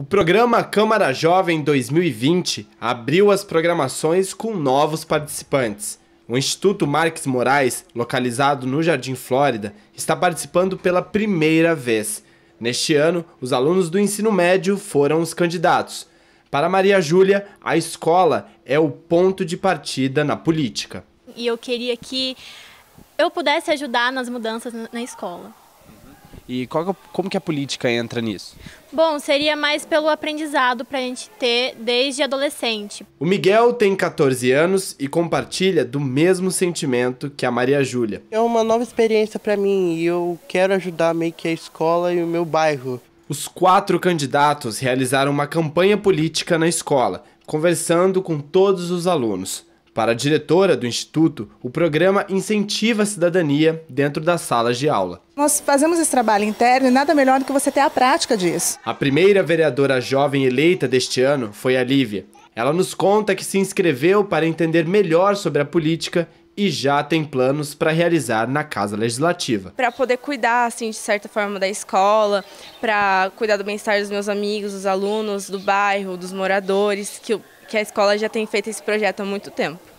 O programa Câmara Jovem 2020 abriu as programações com novos participantes. O Instituto Marques Moraes, localizado no Jardim Flórida, está participando pela primeira vez. Neste ano, os alunos do ensino médio foram os candidatos. Para Maria Júlia, a escola é o ponto de partida na política. E eu queria que eu pudesse ajudar nas mudanças na escola. E qual, é como que a política entra nisso? Bom, seria mais pelo aprendizado para a gente ter desde adolescente. O Miguel tem 14 anos e compartilha do mesmo sentimento que a Maria Júlia. É uma nova experiência para mim e eu quero ajudar meio que a escola e o meu bairro. Os quatro candidatos realizaram uma campanha política na escola, conversando com todos os alunos. Para a diretora do Instituto, o programa incentiva a cidadania dentro das salas de aula. Nós fazemos esse trabalho interno e nada melhor do que você ter a prática disso. A primeira vereadora jovem eleita deste ano foi a Lívia. Ela nos conta que se inscreveu para entender melhor sobre a política e já tem planos para realizar na Casa Legislativa. Para poder cuidar, assim, de certa forma, da escola, para cuidar do bem-estar dos meus amigos, dos alunos, do bairro, dos moradores, que, que a escola já tem feito esse projeto há muito tempo.